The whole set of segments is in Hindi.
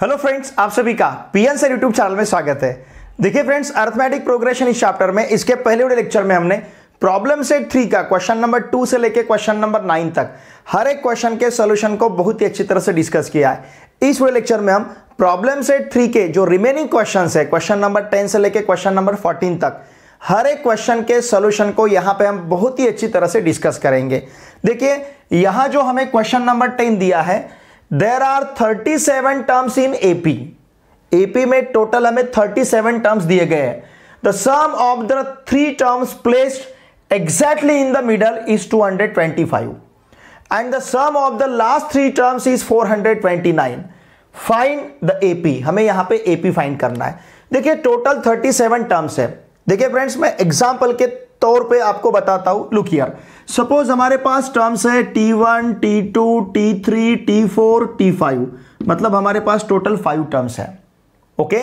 हेलो फ्रेंड्स आप सभी का पीएन सर यूट्यूब चैनल में स्वागत है देखिए फ्रेंड्स अर्थमेटिक प्रोग्रेशन इस चैप्टर में इसके पहले वाले लेक्चर में हमने प्रॉब्लम सेट थ्री का क्वेश्चन नंबर टू से लेकर क्वेश्चन नंबर नाइन तक हर एक क्वेश्चन के सोल्यूशन को बहुत ही अच्छी तरह से डिस्कस किया है इस वाले लेक्चर में हम प्रॉब्लम सेट थ्री के जो रिमेनिंग क्वेश्चन है क्वेश्चन नंबर टेन से लेकर क्वेश्चन नंबर फोर्टीन तक हर एक क्वेश्चन के सोल्यूशन को यहाँ पे हम बहुत ही अच्छी तरह से डिस्कस करेंगे देखिए यहाँ जो हमें क्वेश्चन नंबर टेन दिया है there are thirty seven terms in AP AP में टोटल हमें थर्टी सेवन टर्म्स दिए गए हैं the sum of the three terms placed exactly in the middle is two hundred twenty five and the sum of the last three terms is four hundred twenty nine find the AP हमें यहां पे एपी फाइन करना है देखिए टोटल थर्टी सेवन टर्म्स है देखिए फ्रेंड्स मैं एग्जाम्पल के तौर पे आपको बताता हूं लुक हियर सपोज हमारे पास टर्म्स है T one T two T three T four T five मतलब हमारे पास टोटल फाइव टर्म्स है ओके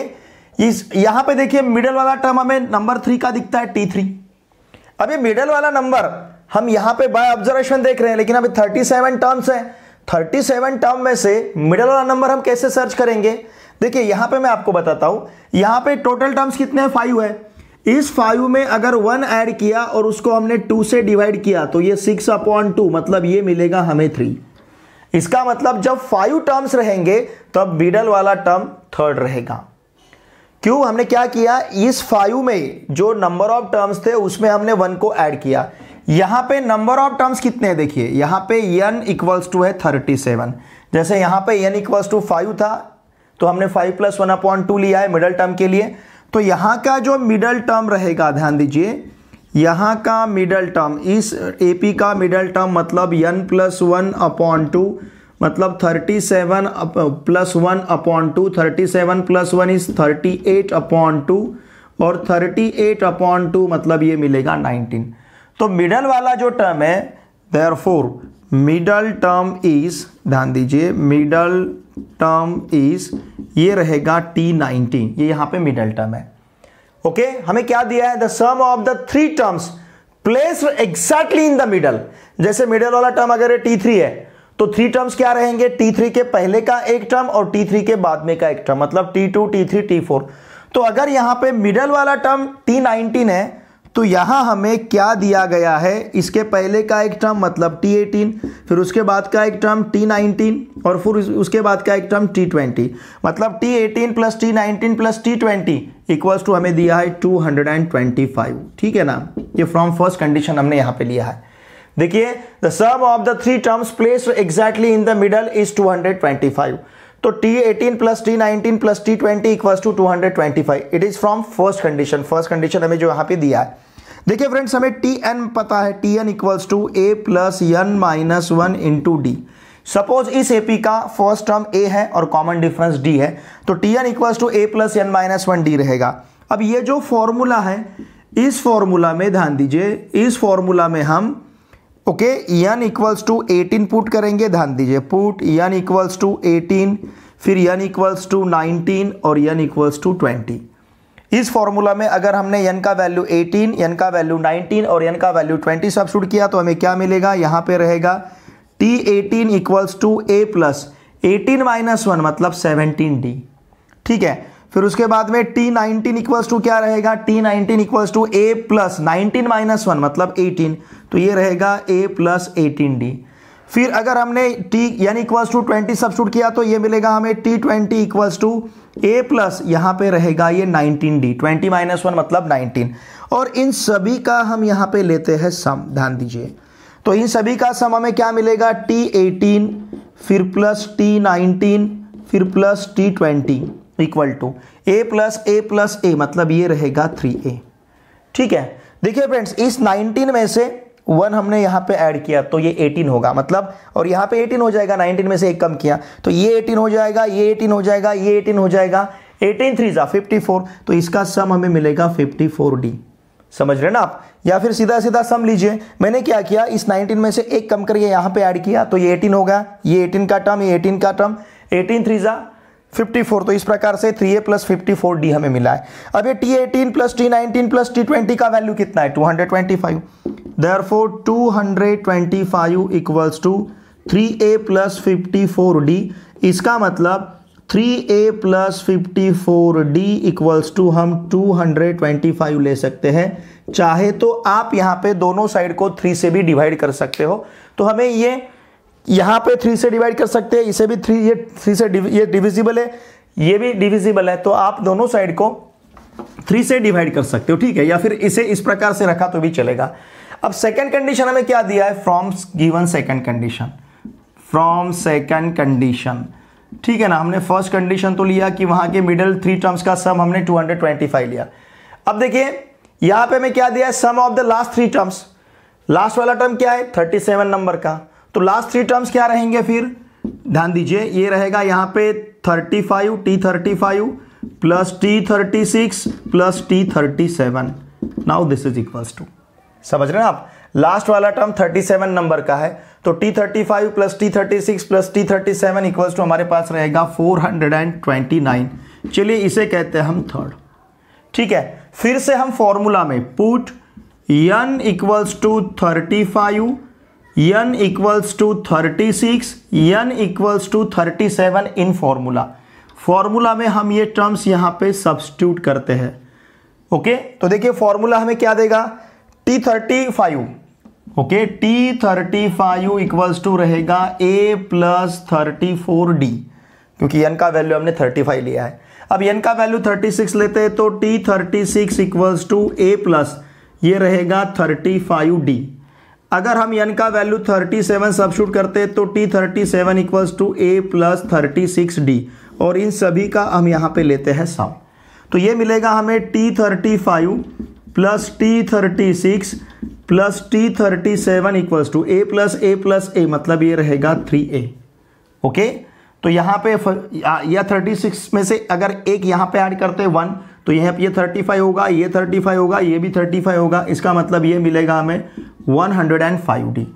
इस यहां पे देखिए मिडल वाला टर्म हमें नंबर थ्री का दिखता है टी थ्री अब ये मिडल वाला नंबर हम यहां पे बाय ऑब्जर्वेशन देख रहे हैं लेकिन अभी 37 टर्म्स है 37 टर्म में से मिडल वाला नंबर हम कैसे सर्च करेंगे देखिए यहां पे मैं आपको बताता हूं यहां पे टोटल टर्म्स कितने फाइव है इस फाइव में अगर वन ऐड किया और उसको हमने टू से डिवाइड किया तो ये सिक्स अपॉन टू मतलब ये मिलेगा हमें थ्री इसका मतलब जब फाइव टर्म्स रहेंगे तब तो मिडल वाला टर्म थर्ड रहेगा क्यों हमने क्या किया इस फाइव में जो नंबर ऑफ टर्म्स थे उसमें हमने वन को ऐड किया यहां पे नंबर ऑफ टर्म्स कितने हैं देखिए यहां पे एन इक्वल्स टू है थर्टी सेवन जैसे यहां पे एन इक्वल्स टू फाइव था तो हमने five plus one upon two लिया है मिडल टर्म के लिए तो यहाँ का जो मिडल टर्म रहेगा ध्यान दीजिए यहाँ का मिडल टर्म इस एपी का मिडल टर्म मतलब n plus one upon two मतलब thirty seven plus one upon two thirty seven plus one is thirty eight upon two और थर्टी एट अपॉन टू मतलब ये मिलेगा नाइनटीन तो मिडल वाला जो टर्म है therefore middle term is ध्यान दीजिए मिडल टर्म इज ये रहेगा टी नाइनटीन ये यहां पे मिडल टर्म है ओके okay? हमें क्या दिया है the sum of the three terms place exactly in the middle जैसे मिडल वाला टर्म अगर टी थ्री है तो थ्री टर्म्स क्या रहेंगे टी थ्री के पहले का एक टर्म और टी थ्री के बाद में का एक टर्म मतलब T two T three T four तो अगर यहां पे मिडल वाला टर्म टी नाइनटीन है तो यहाँ हमें क्या दिया गया है इसके पहले का एक टर्म मतलब टी एटीन फिर उसके बाद का एक टर्म टी नाइनटीन और फिर उसके बाद का एक टर्म टी ट्वेंटी मतलब T eighteen plus T nineteen plus T twenty equals to हमें दिया है 225 ठीक है ना ये फ्रॉम फर्स्ट कंडीशन हमने यहाँ पे लिया है देखिए the sum of the three terms place exactly in the middle is two hundred twenty five तो T eighteen plus T nineteen plus T twenty equal to two hundred twenty five it is from first condition first condition हमें जो यहाँ पे दिया है देखिए फ्रेंड्स हमें टी एन पता है T n equals to A plus N minus one into d suppose इस एपी का फर्स्ट टर्म ए है और कॉमन डिफरेंस डी है तो T n equals to A plus N minus one d रहेगा अब ये जो फॉर्मूला है इस फॉर्मूला में ध्यान दीजिए इस फॉर्मूला में हम okay n equals to eighteen put करेंगे ध्यान दीजिए put n equals to eighteen फिर एन इक्वल्स टू नाइनटीन और एन इक्वल्स टू ट्वेंटी इस फॉर्मूला में अगर हमने यन का वैल्यू 18, यन का वैल्यू 19 और यन का वैल्यू 20 सब्सिट्यूट किया तो हमें क्या मिलेगा यहाँ पे रहेगा T eighteen equals to A plus eighteen minus one मतलब सेवनटीन डी ठीक है फिर उसके बाद में टी नाइनटीन इक्वल्स टू क्या रहेगा T nineteen equals to A plus nineteen minus one मतलब 18 तो ये रहेगा ए प्लस एटीन डी फिर अगर हमने t यानी इक्वल्स टू ट्वेंटी शूट किया तो ये मिलेगा हमें T twenty equals to A plus यहाँ पे रहेगा ये 19d D twenty minus one मतलब 19 और इन सभी का हम यहाँ पे लेते हैं सम ध्यान दीजिए तो इन सभी का सम हमें क्या मिलेगा टी एटीन फिर प्लस टी नाइनटीन फिर plus T twenty equal to A plus a plus a मतलब ये रहेगा थ्री ए ठीक है देखिए फ्रेंड्स इस 19 में से वन हमने यहाँ पे ऐड किया तो ये एटीन होगा मतलब और यहाँ पे एटीन हो जाएगा नाइनटीन में से एक कम किया तो ये एटीन हो जाएगा ये एटीन हो जाएगा ये एटीन हो जाएगा एटीन थ्री ज़ा फिफ्टी तो इसका सम हमें मिलेगा फिफ्टी फोर डी समझ रहे ना आप या फिर सीधा सीधा सम लीजिए मैंने क्या किया इस 19 में से एक कम करके यहाँ पे ऐड किया तो ये 18 होगा ये 18 का टर्म ये 18 का टर्म 18 थ्री ज़ा 54 तो इस प्रकार से 3a ए प्लस फिफ्टी हमें मिला है अब ये t18 eighteen plus T nineteen plus T twenty का वैल्यू कितना है 225 hundred twenty five therefore two hundred twenty five equals to three a plus fifty इसका मतलब 3a a plus fifty equals to हम 225 ले सकते हैं चाहे तो आप यहाँ पे दोनों साइड को 3 से भी डिवाइड कर सकते हो तो हमें ये यहाँ पे थ्री से डिवाइड कर सकते हैं इसे भी थ्री ये थ्री से ये डिविजिबल है ये भी डिविजिबल है तो आप दोनों साइड को थ्री से डिवाइड कर सकते हो ठीक है या फिर इसे इस प्रकार से रखा तो भी चलेगा अब सेकेंड कंडीशन हमें क्या दिया है from given second condition from second condition ठीक है ना हमने फर्स्ट कंडीशन तो लिया कि वहां के मिडिल थ्री टर्म्स का सम हमने 225 लिया अब देखिए यहां पे हमें क्या दिया है sum of the last three terms last वाला टर्म क्या है 37 नंबर का तो लास्ट थ्री टर्म्स क्या रहेंगे फिर ध्यान दीजिए ये रहेगा यहाँ पे thirty five t thirty five plus t thirty six plus t thirty seven now this is equals to समझ रहे हैं आप लास्ट वाला टर्म 37 नंबर का है तो T35 plus six plus seven equals to हमारे पास रहेगा 429 चलिए इसे कहते हैं हम थर्ड ठीक है फिर से हम फॉर्मूला में put n equals to thirty five n equals to thirty six n equals to thirty seven in formula formula में हम ये टर्म्स यहाँ पे सब्सटीट्यूट करते हैं ओके तो देखिए फॉर्मूला हमें क्या देगा t thirty five okay t thirty five equals to रहेगा ए प्लस थर्टी फोर डी क्योंकि एन का वैल्यू हमने थर्टी फाइव लिया है अब यन का वैल्यू थर्टी सिक्स लेते हैं तो t thirty six equals to A plus ये रहेगा थर्टी फाइव डी अगर हम यन का वैल्यू 37 सब्शूट करते तो t 37 seven equals to A plus thirty six d और इन सभी का हम यहाँ पे लेते हैं सम तो ये मिलेगा हमें t thirty five plus t thirty six plus t thirty seven equals to A plus a plus a मतलब ये रहेगा थ्री ओके तो यहाँ पे या थर्टी सिक्स में से अगर एक यहाँ पे ऐड करते वन तो यह ये थर्टी फाइव होगा ये थर्टी फाइव होगा ये भी थर्टी फाइव होगा इसका मतलब ये मिलेगा हमें one hundred and five d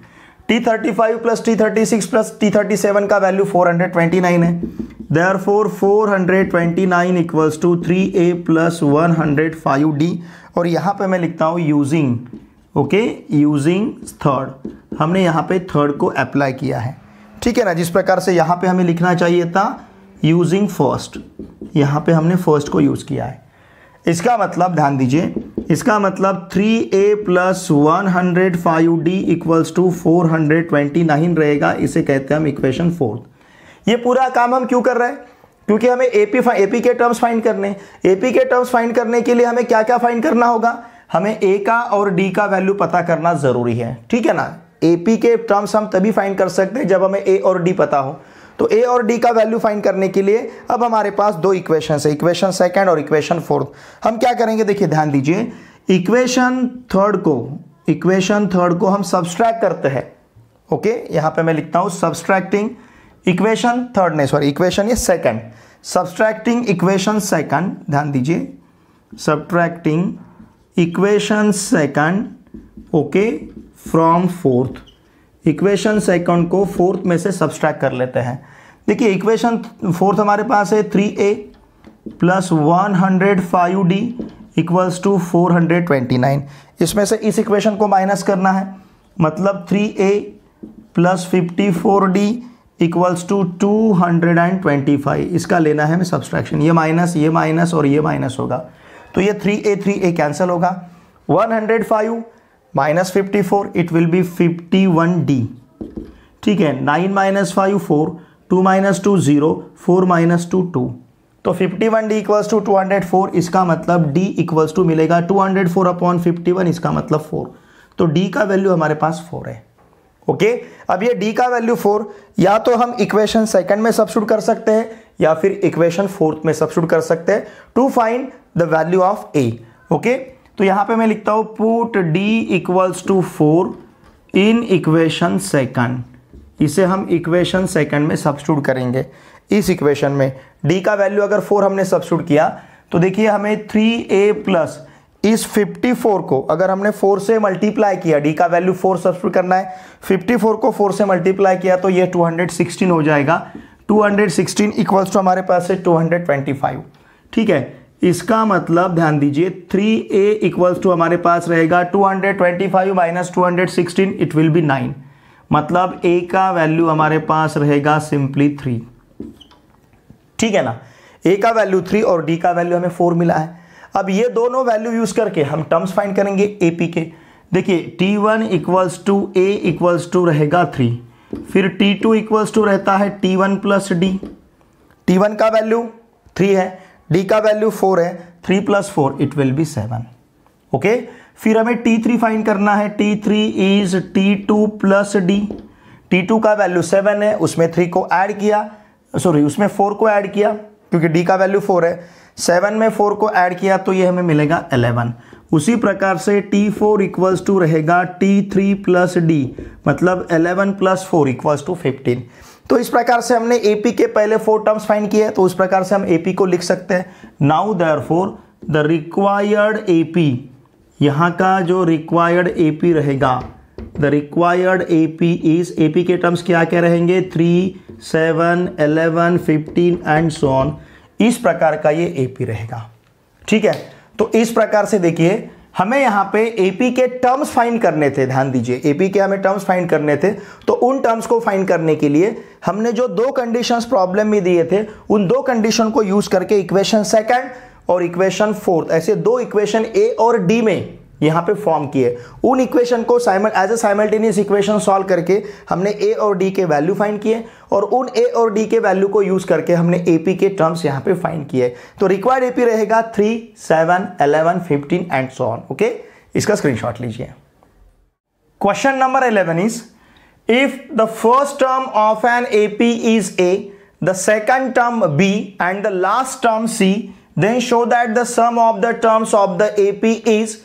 t thirty five plus t thirty six plus t thirty seven का value four hundred twenty nine है or four four hundred twenty nine equals to three a plus one hundred five d और यहाँ पे मैं लिखता हूँ यूजिंग ओके यूजिंग थर्ड हमने यहाँ पे थर्ड को अप्लाई किया है ठीक है ना जिस प्रकार से यहाँ पे हमें लिखना चाहिए था यूजिंग फर्स्ट यहाँ पे हमने फर्स्ट को यूज़ किया है इसका मतलब ध्यान दीजिए इसका मतलब 3a a plus one hundred five d equals to four hundred twenty nine रहेगा इसे कहते हैं हम इक्वेशन फोर्थ ये पूरा काम हम क्यों कर रहे हैं क्योंकि हमें एपी एपी के टर्म्स फाइंड करने एपी के टर्म्स फाइंड करने के लिए हमें क्या क्या फाइंड करना होगा हमें ए का और डी का वैल्यू पता करना ज़रूरी है ठीक है ना एपी के टर्म्स हम तभी फाइंड कर सकते हैं जब हमें ए और डी पता हो तो ए और डी का वैल्यू फाइंड करने के लिए अब हमारे पास दो इक्वेशन है इक्वेशन सेकेंड और इक्वेशन फोर्थ हम क्या करेंगे देखिए ध्यान दीजिए इक्वेशन थर्ड को इक्वेशन थर्ड को हम सब्सट्रैक्ट करते हैं ओके यहां पे मैं लिखता हूं सब्सट्रैक्टिंग इक्वेशन थर्ड ने सॉरी इक्वेशन ये सेकंड सब्सट्रैक्टिंग इक्वेशन सेकंड ध्यान दीजिए subtracting equation second okay from fourth equation second को फोर्थ में से सब्सट्रैक्ट कर लेते हैं देखिए इक्वेशन फोर्थ हमारे पास है three a plus one hundred five d equals to four hundred twenty nine इसमें से इस इक्वेशन को माइनस करना है मतलब three a plus fifty four d equals to two hundred and twenty five इसका लेना है हमें सब्सट्रैक्शन ये माइनस ये माइनस और ये माइनस होगा तो ये three a three a cancel होगा one hundred five minus fifty four it will be fifty one d ठीक है nine minus five four two minus two zero four minus two two तो fifty one d equals to two hundred four इसका मतलब डी इक्वल्स टू मिलेगा two hundred four upon fifty one इसका मतलब फोर तो डी का वैल्यू हमारे पास फोर है ओके okay? अब ये डी का वैल्यू फोर या तो हम इक्वेशन सेकंड में सब्सिट्यूट कर सकते हैं या फिर इक्वेशन फोर्थ में सब्सिट्यूट कर सकते हैं to find the value of a okay तो यहां पे मैं लिखता हूं put d equals to four in equation second इसे हम इक्वेशन सेकंड में सब्सट्यूट करेंगे इस इक्वेशन में डी का वैल्यू अगर फोर हमने सब्सट्यूट किया तो देखिए हमें थ्री ए प्लस इस 54 को अगर हमने 4 से मल्टीप्लाई किया डी का वैल्यू 4 सब्सट्यूट करना है 54 को 4 से मल्टीप्लाई किया तो ये 216 हो जाएगा 216 इक्वल्स टू हमारे पास है 225 ठीक है इसका मतलब ध्यान दीजिए 3a ए इक्वल्स टू हमारे पास रहेगा 225 माइनस 216 इट विल बी 9 मतलब a का वैल्यू हमारे पास रहेगा सिंपली 3 ठीक है ना a का वैल्यू 3 और d का वैल्यू हमें 4 मिला है अब ये दोनों वैल्यू यूज करके हम टर्म्स फाइंड करेंगे ए पी के देखिए t one equals to a equals to रहेगा थ्री फिर टी टू इक्वल्स टू रहता है T one plus d t one का वैल्यू थ्री है डी का वैल्यू फोर है three plus four it will be seven okay फिर हमें टी थ्री फाइन करना है t three is t two plus d t two का वैल्यू सेवन है उसमें थ्री को ऐड किया सॉरी उसमें फोर को ऐड किया क्योंकि डी का वैल्यू फोर है सेवन में फोर को ऐड किया तो ये हमें मिलेगा एलेवन उसी प्रकार से टी फोर इक्वल्स टू रहेगा टी थ्री प्लस डी मतलब eleven plus four equals to fifteen तो इस प्रकार से हमने एपी के पहले फोर टर्म्स फाइंड किए तो उस प्रकार से हम एपी को लिख सकते हैं now therefore the required AP यहाँ का जो रिक्वायर्ड एपी रहेगा the required AP is AP के टर्म्स क्या क्या रहेंगे three seven eleven fifteen and so on इस प्रकार का ये एपी रहेगा ठीक है तो इस प्रकार से देखिए हमें यहाँ पे एपी के टर्म्स फाइंड करने थे ध्यान दीजिए एपी के हमें टर्म्स फाइंड करने थे तो उन टर्म्स को फाइंड करने के लिए हमने जो दो कंडीशंस प्रॉब्लम में दिए थे उन दो कंडीशन को यूज करके इक्वेशन सेकंड और इक्वेशन फोर्थ ऐसे दो इक्वेशन ए और डी में यहाँ पे फॉर्म किए उन इक्वेशन को साइमल as a simultaneous equation solve करके हमने ए और डी के वैल्यू फाइंड किए और उन ए और डी के वैल्यू को यूज करके हमने ए पी के टर्म्स यहाँ पे फाइंड किए तो रिक्वायर्ड ए पी रहेगा three seven eleven fifteen and so on okay इसका स्क्रीनशॉट लीजिए question number eleven is if the first term of an A P is a the second term B and the last term C, then show that the sum of the terms of the AP is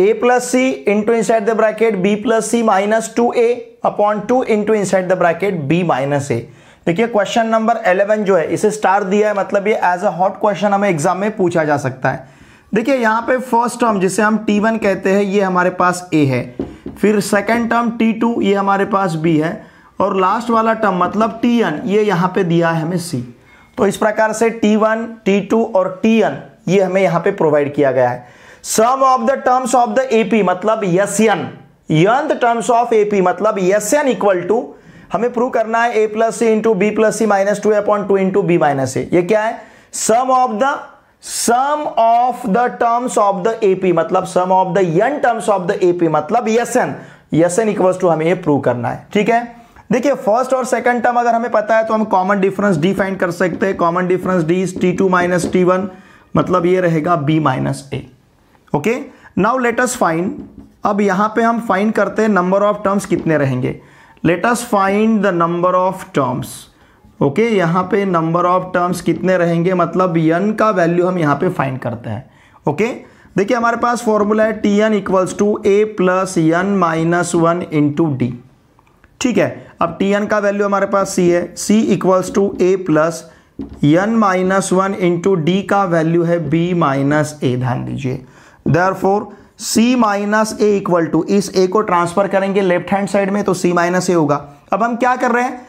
a plus C into inside the bracket B plus C minus two A upon two into inside the bracket b minus a देखिए क्वेश्चन नंबर 11 जो है इसे स्टार दिया है मतलब ये एज अ हॉट क्वेश्चन हमें एग्जाम में पूछा जा सकता है देखिए यहाँ पे फर्स्ट टर्म जिसे हम T1 कहते हैं ये हमारे पास A है फिर सेकेंड टर्म T2 ये हमारे पास B है और लास्ट वाला टर्म मतलब Tn ये यहाँ पे दिया है हमें C तो इस प्रकार से T1, T2 और Tn ये हमें यहाँ पे प्रोवाइड किया गया है sum of the terms of the AP मतलब yes n terms of AP मतलब यस एन इक्वल टू हमें प्रूव करना है ए plus C into B plus C minus two upon two into B minus a ये क्या है sum of the sum of the terms of the AP मतलब sum of the n terms of the AP मतलब यस एन इक्वल टू हमें ये प्रूव करना है ठीक है देखिए फर्स्ट और सेकंड टर्म अगर हमें पता है तो हम कॉमन डिफरेंस डी फाइंड कर सकते हैं common difference d t two minus t one मतलब ये रहेगा b minus A okay now let's find अब यहां पे हम फाइंड करते हैं नंबर ऑफ टर्म्स कितने रहेंगे let's find the number of terms okay यहां पे नंबर ऑफ टर्म्स कितने रहेंगे मतलब यन का वैल्यू हम यहां पे फाइंड करते हैं ओके okay? देखिए हमारे पास फॉर्मूला है T n equals to A plus n minus one into d ठीक है अब टी एन का वैल्यू हमारे पास सी है c equals to A plus n minus one into d का वैल्यू है बी माइनस ए ध्यान दीजिए therefore c minus a equal to इस ए को ट्रांसफर करेंगे लेफ्ट हैंड साइड में तो सी माइनस ए होगा अब हम क्या कर रहे हैं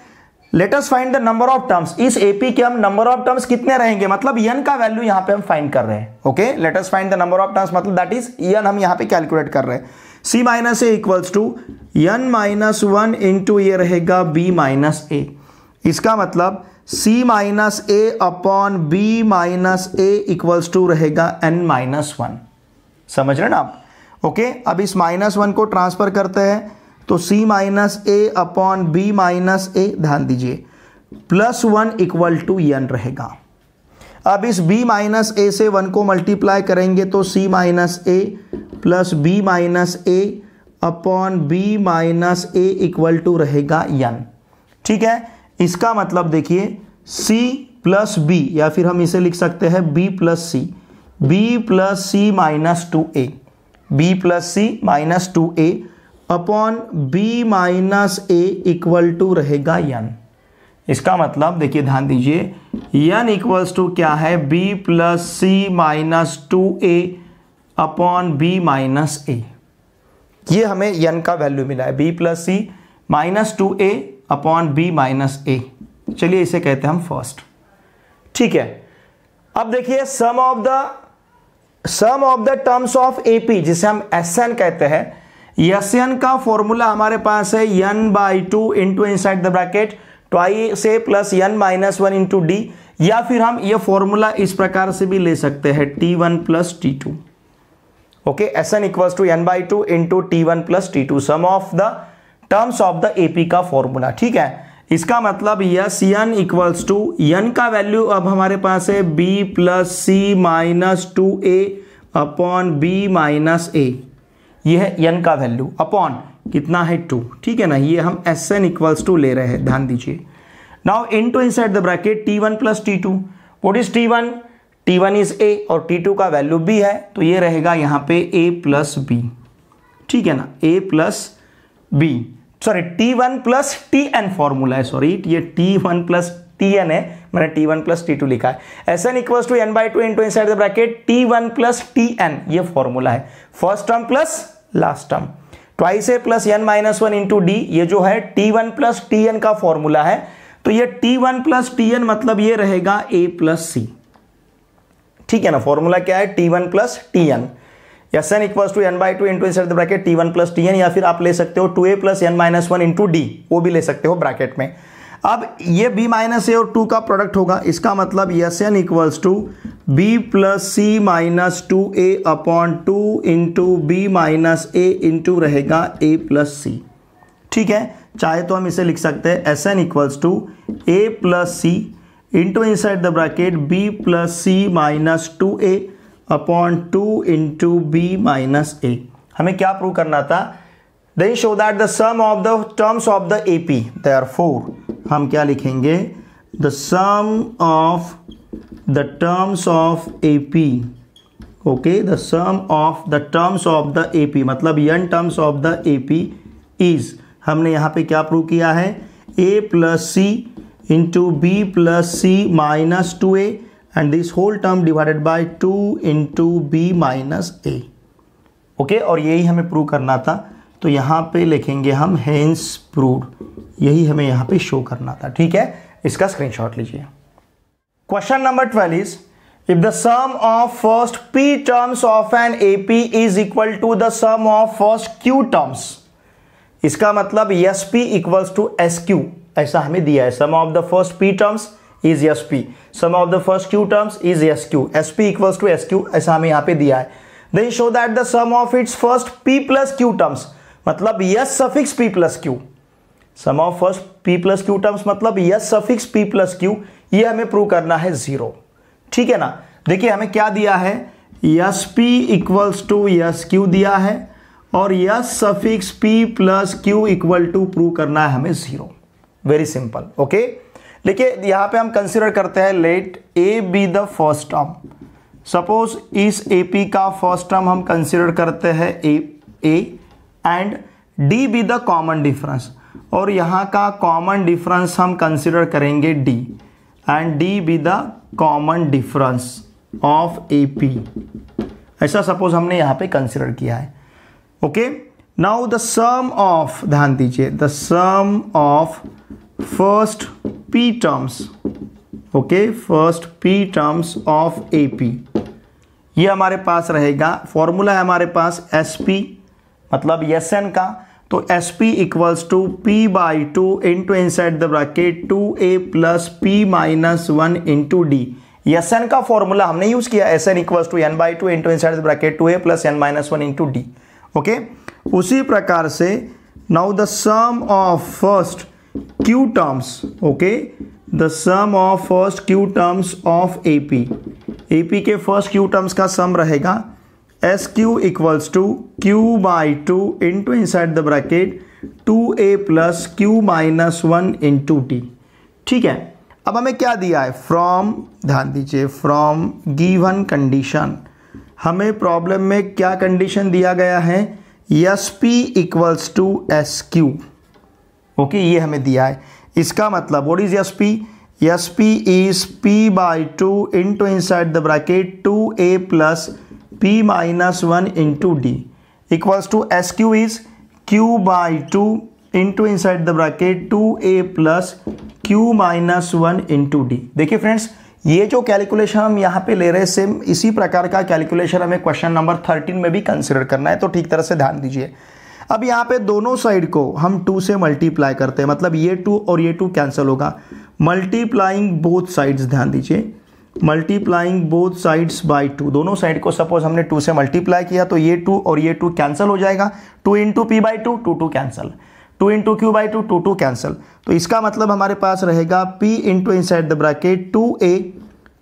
let's find the number of terms इस एपी के हम नंबर ऑफ टर्म्स कितने रहेंगे मतलब एन का वैल्यू यहां पे हम फाइंड कर रहे हैं okay let's find the number of terms मतलब दैट इज एन हम यहां पे कैलकुलेट कर रहे हैं c minus a equals to n minus one into ये रहेगा बी माइनस ए इसका मतलब c minus a upon B minus a equals to रहेगा एन माइनस वन समझ रहे ना आप ओके अब इस माइनस वन को ट्रांसफ़र करते हैं तो c minus a upon B minus a ध्यान दीजिए plus one equal to n रहेगा अब इस बी माइनस ए से वन को मल्टीप्लाई करेंगे तो c minus a plus b minus a upon B minus a equal to रहेगा एन ठीक है इसका मतलब देखिए सी प्लस बी या फिर हम इसे लिख सकते हैं b plus c b plus C minus two a b plus C minus two A upon B minus a equal to रहेगा यन इसका मतलब देखिए ध्यान दीजिए यन इक्वल्स टू क्या है B plus C minus two A upon B minus a ये हमें यन का वैल्यू मिला है B plus C minus two A upon B minus a चलिए इसे कहते हैं हम फर्स्ट ठीक है अब देखिए sum of the sum of the terms of AP जिसे हम एस एन कहते हैं एस एन का फॉर्मूला हमारे पास है n by two into inside the bracket two a से plus N minus one into d या फिर हम ये फॉर्मूला इस प्रकार से भी ले सकते हैं T one plus T two okay S N equal to N by two into T one plus T two sum of the terms of the AP का फॉर्मूला ठीक है इसका मतलब yes N equals to N का वैल्यू अब हमारे पास है B plus C minus two A upon B minus A यह है यन का वैल्यू अपॉन कितना है टू ठीक है ना ये हम एस एन इक्वल्स टू ले रहे हैं ध्यान दीजिए now into inside the bracket T one plus T two what is T one T one is A और टी टू का वैल्यू बी है तो ये रहेगा यहाँ पे ए प्लस बी ठीक है ना A plus B sorry T one plus T N formula है सॉरी ये T one plus T N है मैंने T one plus T two लिखा है S N equal to N by two into inside bracket T one plus T N ये फॉर्मूला है first term plus last term twice ए plus N minus one into D ये जो है T one plus T N का फॉर्मूला है तो ये T one plus T N मतलब ये रहेगा ए प्लस सी ठीक है ना फॉर्मूला क्या है T one plus T N S N equals to N by two into insert bracket T one plus T N या फिर आप ले सकते हो टू ए plus N minus one into D वो भी ले सकते हो ब्रैकेट में अब ये बी माइनस ए और टू का प्रोडक्ट होगा इसका मतलब S N equals to B plus C minus two A upon two into B minus A into रहेगा ए प्लस सी ठीक है चाहे तो हम इसे लिख सकते हैं S N equals to A plus C into inside the bracket B plus C minus two A upon two into B minus A हमें क्या प्रूव करना था they show that the sum of the terms of the A P therefore हम क्या लिखेंगे the sum of the terms of A P okay the sum of the terms of the A P मतलब N terms of the A P is हमने यहाँ पे क्या प्रूव किया है ए plus C into B plus C minus two A and this whole term divided by two into B minus A okay और यही हमें प्रूव करना था तो यहाँ पे लिखेंगे हम हेंस प्रूव यही हमें यहाँ पे शो करना था ठीक है इसका स्क्रीनशॉट लीजिए question number twelve is the sum of first P terms of an A P is equal to the sum of first Q terms इसका मतलब S P equals to S Q ऐसा हमें दिया है sum of the first P terms is S P sum of the first Q terms is S Q S P equal to S Q ऐसा हमें यहाँ पे दिया है then show that the sum of its first P plus Q terms मतलब S suffix P plus Q sum of first P plus Q terms मतलब S suffix P plus Q ये हमें प्रूव करना है जीरो ठीक है ना देखिए हमें क्या दिया है S P equals to S Q दिया है और S suffix P plus Q equal to prove करना है हमें जीरो वेरी सिंपल ओके देखिए यहां पे हम कंसिडर करते हैं let A be the first term suppose इस ए पी का फर्स्ट टर्म हम कंसिडर करते हैं A A and D be the common difference और यहाँ का कॉमन डिफरेंस हम कंसिडर करेंगे D and D be the common difference of A P ऐसा सपोज हमने यहाँ पे कंसिडर किया है okay now the sum of ध्यान दीजिए the sum of first P terms okay first P terms of A P ये हमारे पास रहेगा फॉर्मूला है हमारे पास एस पी मतलब एस एन का तो S P equals to P by two into inside the bracket two A plus P minus one into D S N का फॉर्मूला हमने यूज किया S N equals to N by two into inside the bracket two A plus N minus one into d okay उसी प्रकार से now the sum of first okay the sum of first Q terms of A P A P के फर्स्ट क्यू टर्म्स का सम रहेगा S Q equals to Q by two into inside the bracket two A plus Q minus one into D ठीक है अब हमें क्या दिया है फ्रॉम ध्यान दीजिए फ्रॉम गिवन कंडीशन हमें प्रॉब्लम में क्या कंडीशन दिया गया है S P equals to S Q okay ये हमें दिया है इसका मतलब what is S P S P is P by two into inside the bracket two A plus P minus one into D equals to S Q is Q by two into inside the bracket two A plus Q minus one into D देखिए फ्रेंड्स ये जो कैलकुलेशन हम यहाँ पे ले रहे हैं सेम इसी प्रकार का कैलकुलेशन हमें क्वेश्चन नंबर थर्टीन में भी कंसिडर करना है तो ठीक तरह से ध्यान दीजिए अब यहाँ पे दोनों साइड को हम टू से मल्टीप्लाई करते हैं मतलब ये टू और ये टू कैंसिल होगा मल्टीप्लाइंग बोथ साइड्स ध्यान दीजिए multiplying both sides by two दोनों साइड को सपोज हमने टू से मल्टीप्लाई किया तो ये टू और ये टू कैंसिल हो जाएगा two into P by two two two cancel two into Q by two two two cancel तो इसका मतलब हमारे पास रहेगा P into inside the bracket two A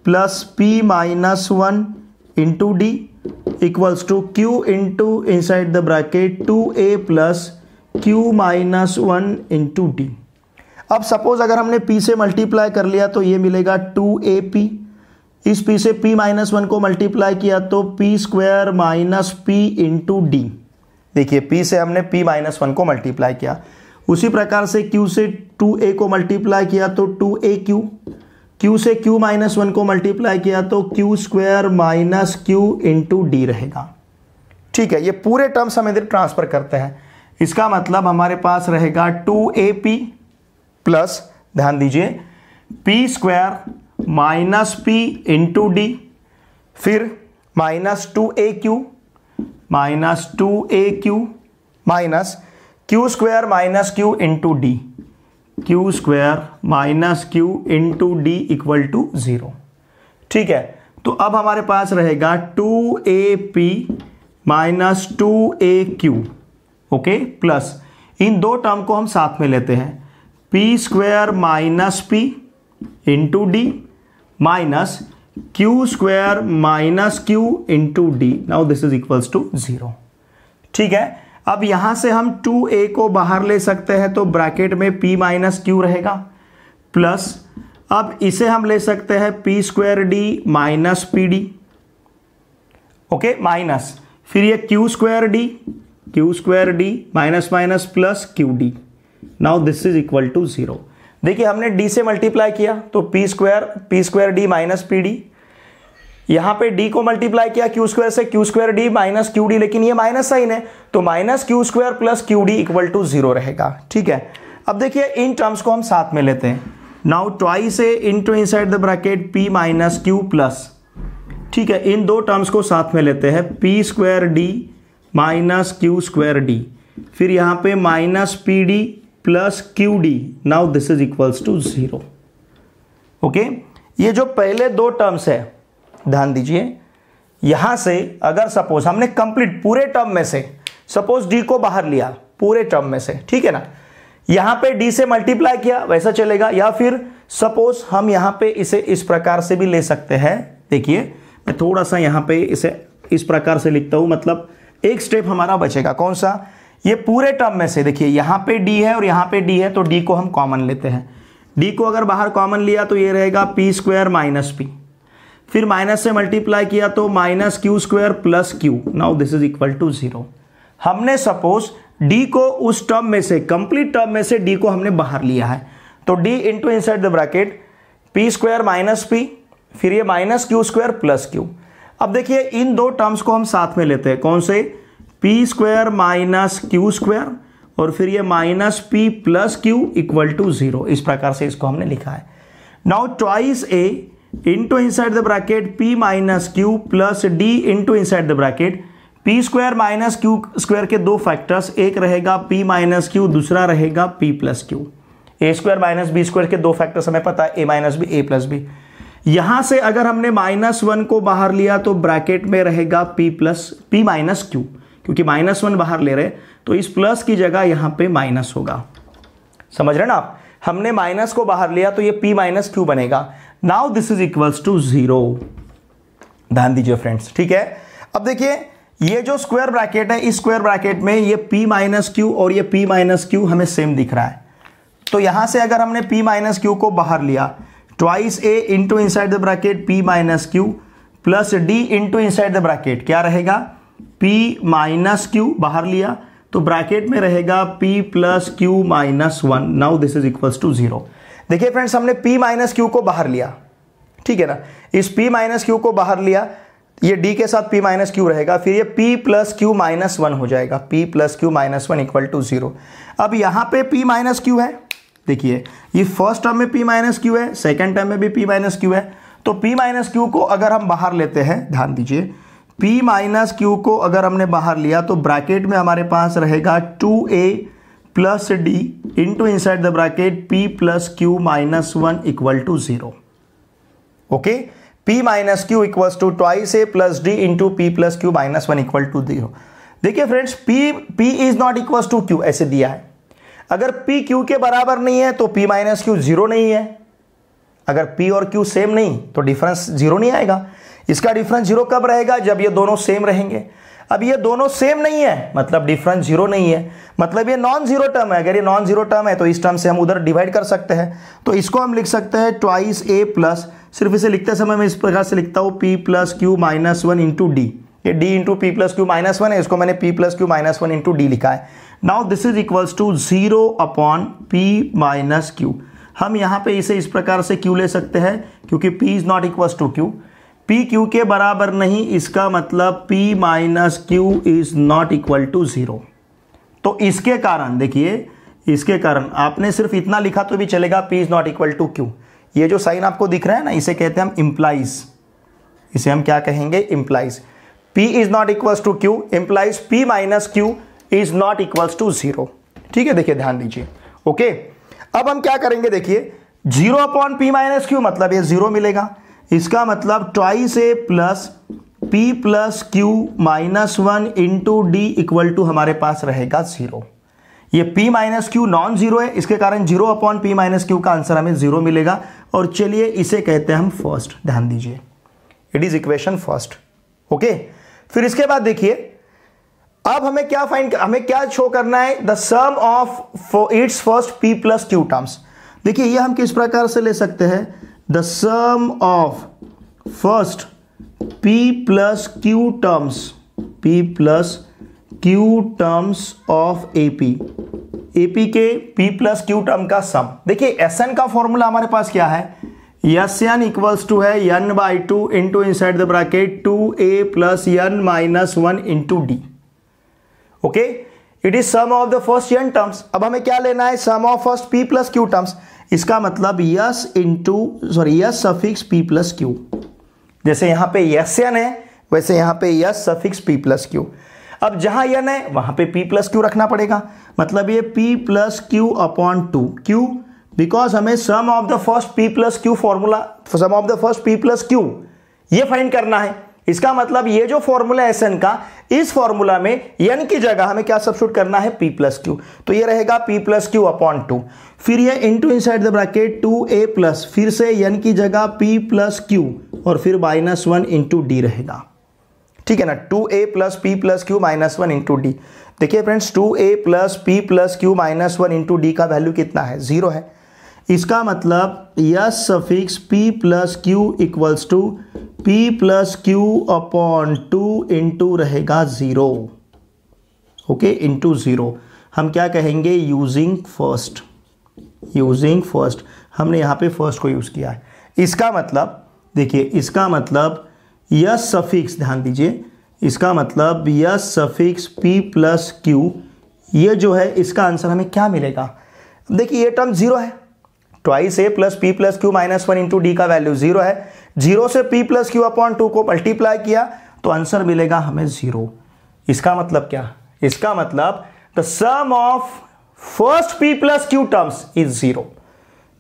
plus P minus one into D equals to Q into inside the bracket two A plus Q minus one into D अब सपोज अगर हमने पी से मल्टीप्लाई कर लिया तो ये मिलेगा टू ए पी इस पी से पी माइनस वन को मल्टीप्लाई किया तो P square minus P into D देखिए पी से हमने पी माइनस वन को मल्टीप्लाई किया उसी प्रकार से क्यू से टू ए को मल्टीप्लाई किया तो टू ए क्यू q से q माइनस वन को मल्टीप्लाई किया तो q square minus Q into D रहेगा ठीक है ये पूरे टर्म्स हम इधर ट्रांसफर करते हैं इसका मतलब हमारे पास रहेगा टू ए पी प्लस ध्यान दीजिए P square minus P into D फिर minus two A Q minus two A Q minus Q square minus Q into D Q square minus Q into D equal to zero ठीक है तो अब हमारे पास रहेगा two A P minus two A Q okay plus इन दो टर्म को हम साथ में लेते हैं P square minus P into D minus Q square minus Q into D now this is equals to zero ठीक है अब यहां से हम टू ए को बाहर ले सकते हैं तो ब्रैकेट में p माइनस क्यू रहेगा प्लस अब इसे हम ले सकते हैं P square D minus P D okay minus फिर ये Q square D Q square D minus minus plus Q D now this is equal to zero देखिए हमने डी से मल्टीप्लाई किया तो P square P square D minus P D यहां पे d को मल्टीप्लाई किया क्यू स्क्वायर से Q square D minus Q D लेकिन ये माइनस साइन है तो minus Q square plus Q D equal to zero रहेगा ठीक है अब देखिए इन टर्म्स को हम साथ में लेते हैं now twice A into inside the bracket P minus Q plus ठीक है इन दो टर्म्स को साथ में लेते हैं P square D minus Q square D फिर यहां पे minus P D plus Q D now this is equals to zero okay ये जो पहले दो टर्म्स है ध्यान दीजिए यहां से अगर सपोज हमने कंप्लीट पूरे टर्म में से सपोज डी को बाहर लिया पूरे टर्म में से ठीक है ना यहां पे डी से मल्टीप्लाई किया वैसा चलेगा या फिर सपोज हम यहां पे इसे इस प्रकार से भी ले सकते हैं देखिए मैं थोड़ा सा यहां पे इसे इस प्रकार से लिखता हूं मतलब एक स्टेप हमारा बचेगा कौन सा ये पूरे टर्म में से देखिए यहां पे डी है और यहां पे डी है तो डी को हम कॉमन लेते हैं डी को अगर बाहर कॉमन लिया तो ये रहेगा पी स्क्वायर माइनस पी फिर माइनस से मल्टीप्लाई किया तो minus Q square plus Q now this is equal to zero हमने सपोज डी को उस टर्म में से कंप्लीट टर्म में से डी को हमने बाहर लिया है तो D into side the bracket P square minus P फिर ये minus Q square plus Q अब देखिए इन दो टर्म्स को हम साथ में लेते हैं कौन से p square minus Q square और फिर ये minus p plus Q equal to zero इस प्रकार से इसको हमने लिखा है now twice a into inside the bracket p minus q plus d into inside the bracket p square minus q square के दो फैक्टर्स एक रहेगा p माइनस क्यू दूसरा रहेगा p plus q a square minus b square के दो फैक्टर्स हमें पता है a minus b a plus b यहां से अगर हमने माइनस वन को बाहर लिया तो ब्रैकेट में रहेगा p plus P minus q क्योंकि माइनस वन बाहर ले रहे तो इस प्लस की जगह यहां पे माइनस होगा समझ रहे ना आप हमने माइनस को बाहर लिया तो ये पी माइनस क्यू बनेगा now this is equals to zero ध्यान दीजिए फ्रेंड्स ठीक है अब देखिए ये जो स्क्वायर ब्रैकेट है इस स्क्वायर ब्रैकेट में ये p माइनस क्यू और ये p माइनस क्यू हमें सेम दिख रहा है तो यहां से अगर हमने p माइनस क्यू को बाहर लिया twice a into inside the bracket p minus Q plus d into inside the bracket क्या रहेगा p माइनस क्यू बाहर लिया तो ब्रैकेट में रहेगा p plus Q minus one now this is equals to zero देखिए फ्रेंड्स हमने पी माइनस क्यू को बाहर लिया ठीक है ना इस पी माइनस क्यू को बाहर लिया ये डी के साथ पी माइनस क्यू रहेगा फिर ये p plus Q minus one हो जाएगा p plus Q minus one equal to zero अब यहाँ पे पी माइनस क्यू है देखिए ये फर्स्ट टर्म में पी माइनस क्यू है सेकेंड टर्म में भी पी माइनस क्यू है तो पी माइनस क्यू को अगर हम बाहर लेते हैं ध्यान दीजिए पी माइनस क्यू को अगर हमने बाहर लिया तो ब्रैकेट में हमारे पास रहेगा two A plus d into inside the bracket p plus Q minus one equal to zero okay p minus q equal to twice A plus d into p plus Q minus one equal to zero देखिए friends p p is not equal to q ऐसे दिया है अगर पी क्यू के बराबर नहीं है तो पी माइनस क्यू जीरो नहीं है अगर पी और क्यू सेम नहीं तो डिफरेंस जीरो नहीं आएगा इसका डिफरेंस जीरो कब रहेगा जब ये दोनों सेम रहेंगे अब ये दोनों सेम नहीं है मतलब डिफरेंस जीरो नहीं है मतलब ये नॉन जीरो टर्म है अगर ये नॉन जीरो टर्म है तो इस टर्म से हम उधर डिवाइड कर सकते हैं तो इसको हम लिख सकते हैं ट्वाइस ए प्लस सिर्फ इसे लिखते समय मैं इस प्रकार से लिखता हूँ p plus Q minus one into D ये d into p plus Q minus one है इसको मैंने p plus Q minus one into d लिखा है now this is equals to zero upon p minus q हम यहाँ पे इसे इस प्रकार से क्यू ले सकते हैं क्योंकि p is not equals to q p q के बराबर नहीं इसका मतलब p minus q is not equal to zero तो इसके कारण देखिए इसके कारण आपने सिर्फ इतना लिखा तो भी चलेगा p is not equal to q ये जो साइन आपको दिख रहा है ना इसे कहते हैं हम इम्प्लाइज इसे हम क्या कहेंगे implies p is not equal to q implies p minus q is not equal to zero ठीक है देखिए ध्यान दीजिए ओके अब हम क्या करेंगे देखिए zero upon p minus q मतलब ये जीरो मिलेगा इसका मतलब twice A plus p plus Q minus one into D equal to हमारे पास रहेगा जीरो ये p minus q non zero है इसके कारण zero upon p minus q का आंसर हमें जीरो मिलेगा और चलिए इसे कहते हैं हम फर्स्ट ध्यान दीजिए it is equation first okay फिर इसके बाद देखिए अब हमें क्या फाइंड हमें क्या शो करना है the sum of its first p plus Q terms देखिए ये हम किस प्रकार से ले सकते हैं the sum of first p plus q terms p plus q terms of ap ap के p प्लस क्यू टर्म का सम देखिए एस एन का फॉर्मूला हमारे पास क्या है यस एन इक्वल्स टू है n by two into inside the bracket two A plus N minus one into d okay it is sum of the first n terms अब हमें क्या लेना है sum of first P plus Q terms इसका मतलब S into sorry S suffix P plus q जैसे पर पे एन है वैसे यहां पे S suffix P plus Q अब जहां यन है वहां पे पी प्लस क्यू रखना पड़ेगा मतलब ये p plus q upon two q because हमें sum of the first P plus q formula sum of the first P plus Q ये फाइंड करना है इसका मतलब ये जो फॉर्मूला है एस का इस फॉर्मूला में एन की जगह हमें क्या सब्सिट्यूट करना है पी प्लस क्यू तो ये रहेगा p plus q upon two फिर ये into inside the bracket two A plus फिर से एन की जगह पी प्लस क्यू और फिर माइनस वन इंटू डी रहेगा ठीक है ना टू ए plus p plus Q minus one into D देखिए फ्रेंड्स टू ए plus p plus Q minus one into d का वैल्यू कितना है जीरो है इसका मतलब S suffix P plus q equals to P plus q upon two into रहेगा ज़ीरो ओके इंटू ज़ीरो हम क्या कहेंगे यूजिंग फर्स्ट यूजिंग फर्स्ट हमने यहां पे फर्स्ट को यूज़ किया है इसका मतलब देखिए इसका मतलब यस सफिक्स ध्यान दीजिए इसका मतलब S suffix p plus Q ये जो है इसका आंसर हमें क्या मिलेगा देखिए ये टर्म जीरो है ट्वाइस ए plus p plus Q minus one into d का वैल्यू जीरो है जीरो से p plus q upon two को मल्टीप्लाई किया तो आंसर मिलेगा हमें जीरो इसका मतलब क्या इसका मतलब the sum of first P plus Q terms is zero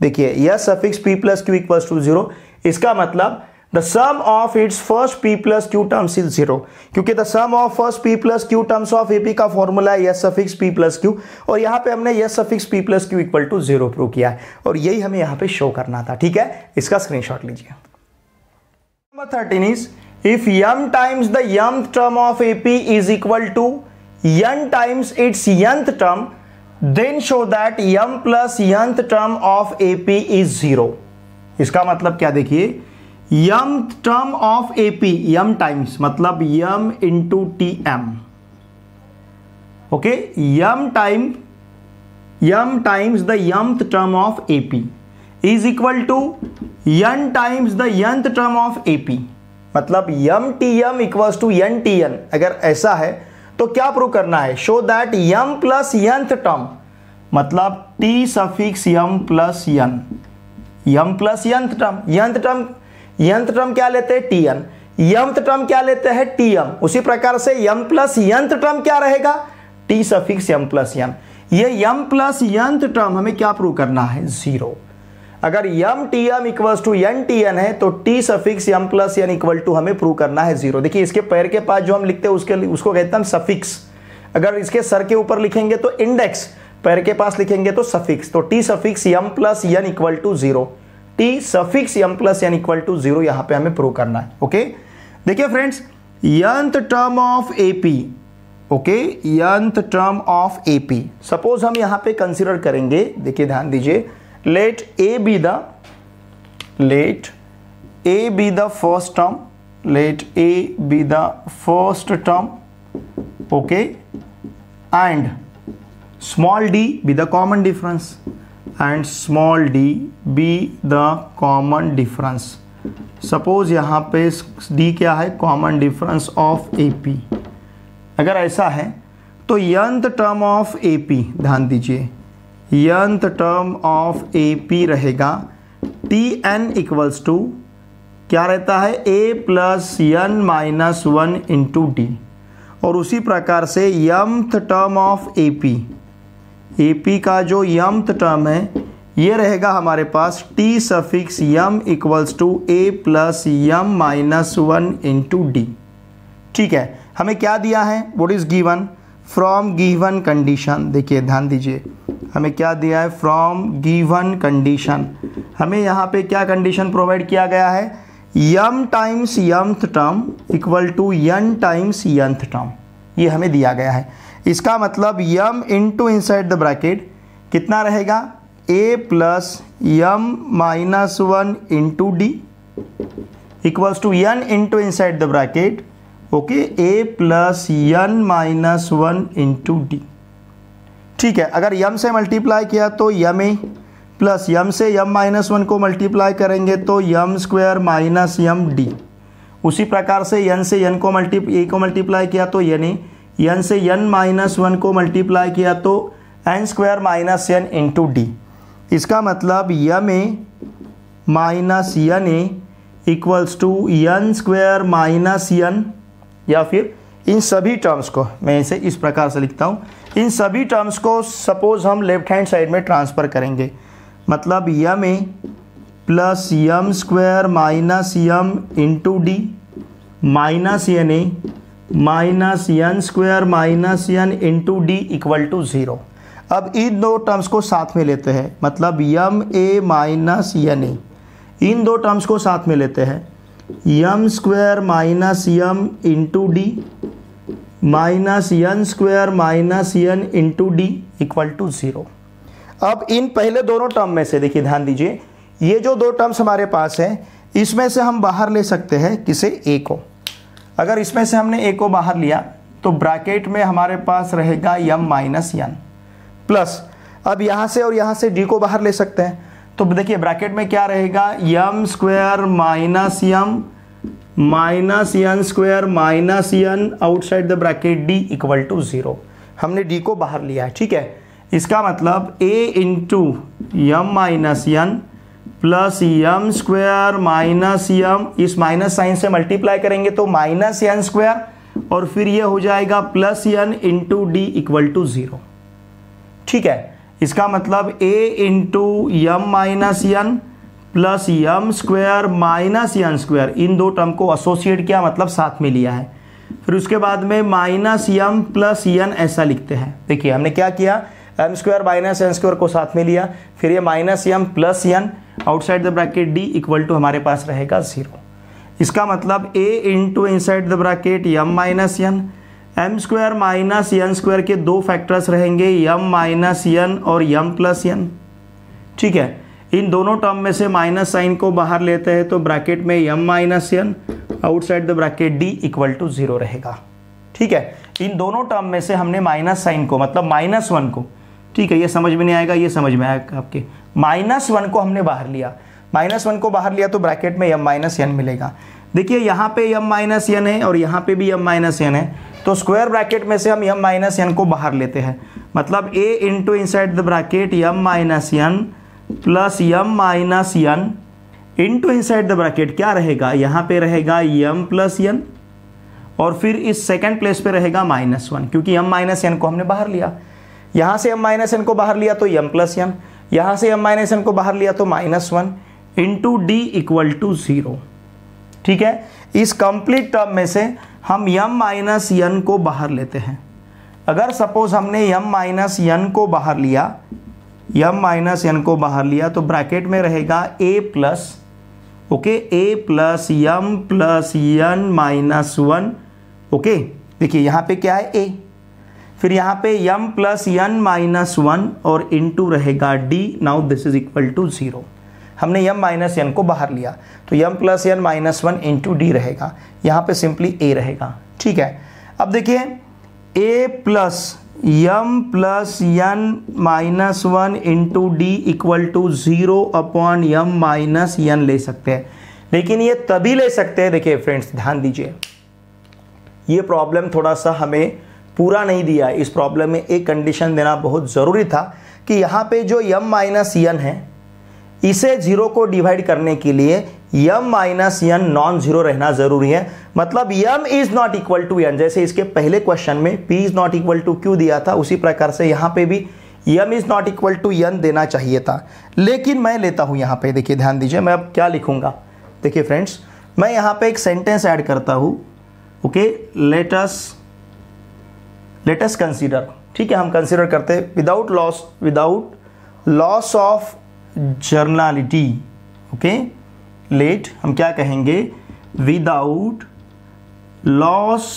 देखिए यह suffix P plus Q equal to zero इसका मतलब the sum of its first P plus Q terms is zero क्योंकि the sum of first P plus Q terms of A P का फॉर्मूला है S suffix P plus q और यहां पे हमने S suffix P plus Q equal to zero prove किया है और यही हमें यहां पे शो करना था ठीक है इसका स्क्रीनशॉट लीजिए Number 13 is if m times the mth term of AP is equal to n times its nth term then show that m plus nth term of AP is 0 इसका मतलब क्या देखिए m term of AP m times मतलब m into tm okay okay? m time m times the mth term of AP is equal to n times the nth term of AP मतलब m t m equals to n t n अगर ऐसा है तो क्या प्रूव करना है show that m plus nth term मतलब t suffix m plus n m plus nth term nth term nth term क्या लेते हैं टी एन यंथ टर्म क्या लेते हैं टी एम उसी प्रकार से यम प्लस यंथ टर्म क्या रहेगा t suffix m plus n ये यम प्लस यंथ टर्म हमें क्या प्रूव करना है जीरो अगर m t m equals to n t N है तो t suffix m plus n equal to हमें प्रूव करना है जीरो देखिए इसके पैर के पास जो हम लिखते हैं उसके उसको कहते हैं सफिक्स अगर इसके सर के ऊपर लिखेंगे तो इंडेक्स पैर के पास लिखेंगे तो सफिक्स तो t suffix m plus n equal to zero t suffix m plus n equal to zero यहां पे हमें प्रूव करना है ओके देखिए friends nth term of AP okay nth term of AP suppose हम यहां पे कंसिडर करेंगे देखिए ध्यान दीजिए let a be the let a be the first term let a be the first term okay and small d be the common difference and small d be the common difference suppose यहाँ पे डी क्या है common difference of A P अगर ऐसा है तो nth term of A P ध्यान दीजिए nth term of A P रहेगा टी एन इक्वल्स टू क्या रहता है ए plus n minus one into d और उसी प्रकार से mth term of A P A P का जो यमथ टर्म है ये रहेगा हमारे पास t suffix m equals to A plus m minus one into d ठीक है हमें क्या दिया है what is given from given condition देखिए ध्यान दीजिए हमें क्या दिया है फ्रॉम गिवन कंडीशन हमें यहाँ पे क्या कंडीशन प्रोवाइड किया गया है m times nth term equal to n times nth term ये हमें दिया गया है इसका मतलब m into inside the bracket कितना रहेगा ए plus m minus one into D equals to n into inside the bracket okay a plus n minus one into d ठीक है अगर यम से मल्टीप्लाई किया तो यम ए प्लस यम से यम माइनस वन को मल्टीप्लाई करेंगे तो m square minus m d उसी प्रकार से यन से यन को मल्टी ए को मल्टीप्लाई किया तो यन ए यन से यन माइनस वन को मल्टीप्लाई किया तो n square minus n into d इसका मतलब m a minus n a equals to n square minus n या फिर इन सभी टर्म्स को मैं इसे इस प्रकार से लिखता हूँ इन सभी टर्म्स को सपोज हम लेफ्ट हैंड साइड में ट्रांसफ़र करेंगे मतलब m a plus m square minus m into D minus n a minus n square minus n into D equal to zero अब इन दो टर्म्स को साथ में लेते हैं मतलब यम ए माइनस यन ए इन दो टर्म्स को साथ में लेते हैं m square minus m into D minus n square minus n into D equal to zero अब इन पहले दोनों टर्म में से देखिए ध्यान दीजिए ये जो दो टर्म्स हमारे पास हैं इसमें से हम बाहर ले सकते हैं किसे ए को अगर इसमें से हमने ए को बाहर लिया तो ब्रैकेट में हमारे पास रहेगा यम माइनस यन प्लस अब यहाँ से और यहाँ से डी को बाहर ले सकते हैं तो देखिए ब्रैकेट में क्या रहेगा m square minus m minus n square minus n outside the bracket d equal to zero हमने डी को बाहर लिया है ठीक है इसका मतलब a into m minus n plus m square minus m इस माइनस साइन से मल्टीप्लाई करेंगे तो माइनस यन स्क्वायर और फिर ये हो जाएगा plus n into D equal to zero ठीक है इसका मतलब a into m minus n plus m square minus n square इन दो टर्म को एसोसिएट किया मतलब साथ में लिया है फिर उसके बाद में माइनस यम प्लस यन ऐसा लिखते हैं देखिए हमने क्या किया m square minus n square को साथ में लिया फिर ये minus m plus n outside the bracket d equal to हमारे पास रहेगा जीरो इसका मतलब a into inside the bracket m minus n m square minus n square के दो फैक्टर्स रहेंगे यम माइनस एन और यम प्लस एन ठीक है इन दोनों टर्म में से माइनस साइन को बाहर लेते हैं तो ब्रैकेट में m minus n outside the bracket d equal to zero रहेगा ठीक है इन दोनों टर्म में से हमने माइनस साइन को मतलब माइनस वन को ठीक है ये समझ में नहीं आएगा ये समझ में आएगा आपके माइनस वन को हमने बाहर लिया माइनस वन को बाहर लिया तो ब्रैकेट में यम माइनस एन मिलेगा देखिए यहाँ पे यम माइनस एन है और यहाँ पे भी यम माइनस एन है तो स्क्वायर ब्रैकेट में से हम यम माइनस एन को बाहर लेते हैं मतलब a into inside the bracket m minus n plus m minus n into inside the bracket क्या रहेगा यहाँ पे रहेगा यम प्लस यन और फिर इस सेकेंड प्लेस पे रहेगा माइनस वन क्योंकि यम माइनस एन को हमने बाहर लिया यहाँ से यम माइनस एन को बाहर लिया तो यम प्लस एन यहाँ से यम माइनस एन को बाहर लिया तो minus one into D equal to zero ठीक है इस कंप्लीट टर्म में से हम यम माइनस यन को बाहर लेते हैं अगर सपोज हमने यम माइनस यन को बाहर लिया यम माइनस यन को बाहर लिया तो ब्रैकेट में रहेगा ए plus okay a plus m plus n minus one okay देखिए यहाँ पे क्या है ए फिर यहाँ पे m plus n minus one और इन टू रहेगा d now this is equal to zero हमने यम माइनस एन को बाहर लिया तो m plus N minus one into D रहेगा यहाँ पे सिंपली ए रहेगा ठीक है अब देखिए a plus m plus N minus one into D equal to zero upon m minus n ले सकते हैं लेकिन ये तभी ले सकते हैं देखिए फ्रेंड्स ध्यान दीजिए ये प्रॉब्लम थोड़ा सा हमें पूरा नहीं दिया इस प्रॉब्लम में एक कंडीशन देना बहुत ज़रूरी था कि यहाँ पे जो यम माइनस एन है इसे जीरो को डिवाइड करने के लिए m minus n non zero रहना जरूरी है मतलब m is not equal to n जैसे इसके पहले क्वेश्चन में p is not equal to q दिया था उसी प्रकार से यहाँ पे भी m is not equal to n देना चाहिए था लेकिन मैं लेता हूँ यहाँ पे देखिए ध्यान दीजिए मैं अब क्या लिखूंगा देखिए फ्रेंड्स मैं यहाँ पे एक सेंटेंस ऐड करता हूँ ओके लेटस लेटस कंसिडर ठीक है हम कंसिडर करते without loss without loss of generality okay let हम क्या कहेंगे without loss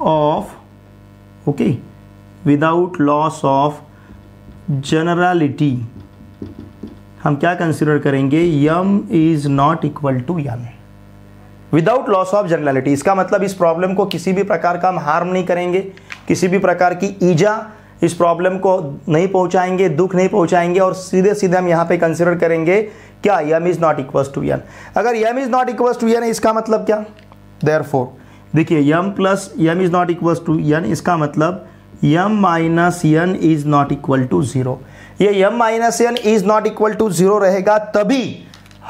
of okay without loss of generality हम क्या कंसिडर करेंगे m is not equal to m without loss of generality इसका मतलब इस प्रॉब्लम को किसी भी प्रकार का हम हार्म नहीं करेंगे किसी भी प्रकार की ईजा इस प्रॉब्लम को नहीं पहुंचाएंगे दुख नहीं पहुंचाएंगे और सीधे सीधे हम यहाँ पे कंसिडर करेंगे क्या m is not equal to n अगर m is not equal to n इसका मतलब क्या देयर देखिए m plus m is not equal to n इसका मतलब m minus n is not equal to zero ये m minus n is not equal to zero रहेगा तभी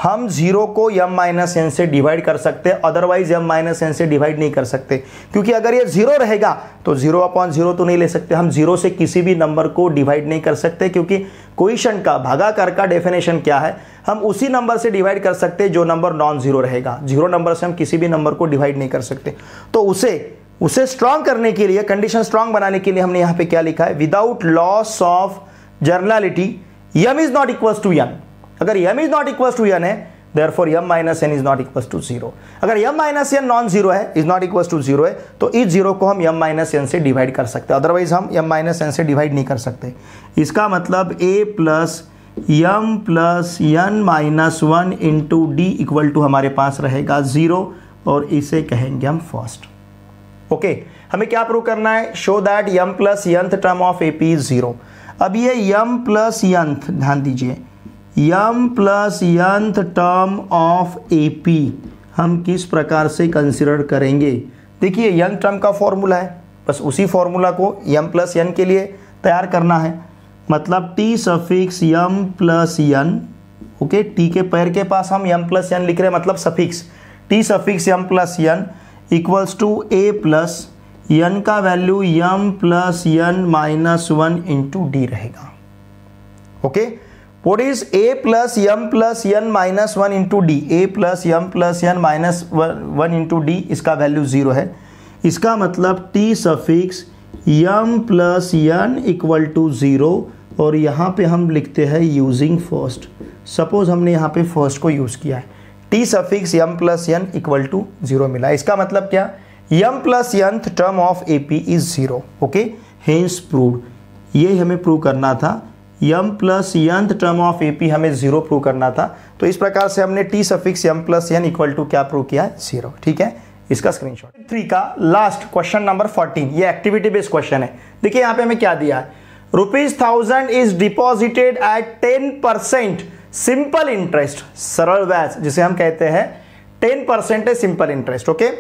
हम जीरो को यम माइनस एन से डिवाइड कर सकते हैं अदरवाइज यम माइनस एन से डिवाइड नहीं कर सकते क्योंकि अगर ये जीरो रहेगा तो जीरो अपॉन जीरो तो नहीं ले सकते हम जीरो से किसी भी नंबर को डिवाइड नहीं कर सकते क्योंकि क्वेश्चन का भागाकार का डेफिनेशन क्या है हम उसी नंबर से डिवाइड कर सकते जो नंबर नॉन जीरो रहेगा जीरो नंबर से हम किसी भी नंबर को डिवाइड नहीं कर सकते तो उसे उसे स्ट्रांग करने के लिए कंडीशन स्ट्रांग बनाने के लिए हमने यहाँ पे क्या लिखा है without loss of generality m is not equal to m अगर m is not equal to n है therefore m minus n is not equal to zero अगर m minus n non zero है is not equal to zero है तो इस जीरो को हम यम माइनस एन से डिवाइड कर सकते हैं अदरवाइज हम यम माइनस एन से डिवाइड नहीं कर सकते इसका मतलब ए plus m plus N minus one into D equal to हमारे पास रहेगा ज़ीरो और इसे कहेंगे हम फर्स्ट ओके okay, हमें क्या प्रूव करना है show that m plus nth term of A P zero अब ये यम प्लस यंथ ध्यान दीजिए m plus nth term of A P हम किस प्रकार से कंसिडर करेंगे देखिए यंग टर्म का फॉर्मूला है बस उसी फॉर्मूला को यम प्लस यन के लिए तैयार करना है मतलब t suffix m plus n okay t के पैर के पास हम यम प्लस यन लिख रहे हैं मतलब suffix t suffix m plus n equals to A plus n का value m plus n minus one into D रहेगा okay okay? what is a plus m plus n minus 1 into d a plus m plus n minus 1 into d इसका वैल्यू ज़ीरो है इसका मतलब t suffix m plus n equal to zero और यहाँ पे हम लिखते हैं यूजिंग फर्स्ट सपोज़ हमने यहाँ पे फर्स्ट को यूज़ किया है t suffix m plus n equal to zero मिला इसका मतलब क्या m plus nth term of A P is zero okay hence prove ये हमें प्रूव करना था m plus nth term of A P हमें जीरो प्रूव करना था तो इस प्रकार से हमने t suffix m plus n equal to क्या प्रूव किया जीरो ठीक है इसका स्क्रीनशॉट थ्री का लास्ट क्वेश्चन नंबर फोर्टीन ये एक्टिविटी बेस्ड क्वेश्चन है देखिए यहाँ पे हमें क्या दिया है rupees thousand is deposited at ten percent simple interest सरल व्याज जिसे हम कहते हैं टेन परसेंट है simple interest okay